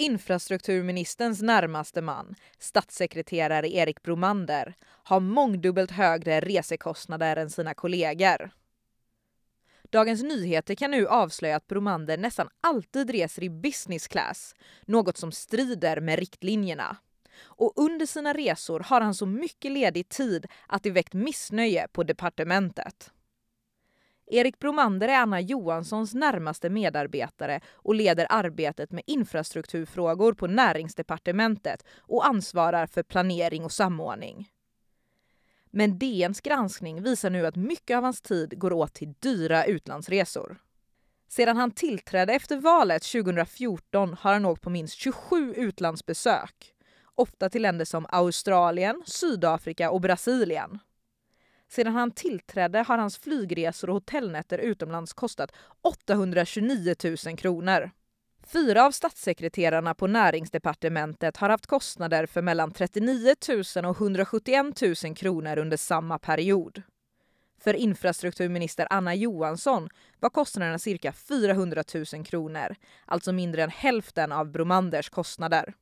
infrastrukturministerns närmaste man, statssekreterare Erik Bromander, har mångdubbelt högre resekostnader än sina kollegor. Dagens Nyheter kan nu avslöja att Bromander nästan alltid reser i business class, något som strider med riktlinjerna. Och under sina resor har han så mycket ledig tid att det väckt missnöje på departementet. Erik Bromander är Anna Johanssons närmaste medarbetare och leder arbetet med infrastrukturfrågor på Näringsdepartementet och ansvarar för planering och samordning. Men DNs granskning visar nu att mycket av hans tid går åt till dyra utlandsresor. Sedan han tillträdde efter valet 2014 har han åkt på minst 27 utlandsbesök. Ofta till länder som Australien, Sydafrika och Brasilien. Sedan han tillträdde har hans flygresor och hotellnätter utomlands kostat 829 000 kronor. Fyra av statssekreterarna på näringsdepartementet har haft kostnader för mellan 39 000 och 171 000 kronor under samma period. För infrastrukturminister Anna Johansson var kostnaderna cirka 400 000 kronor, alltså mindre än hälften av Bromanders kostnader.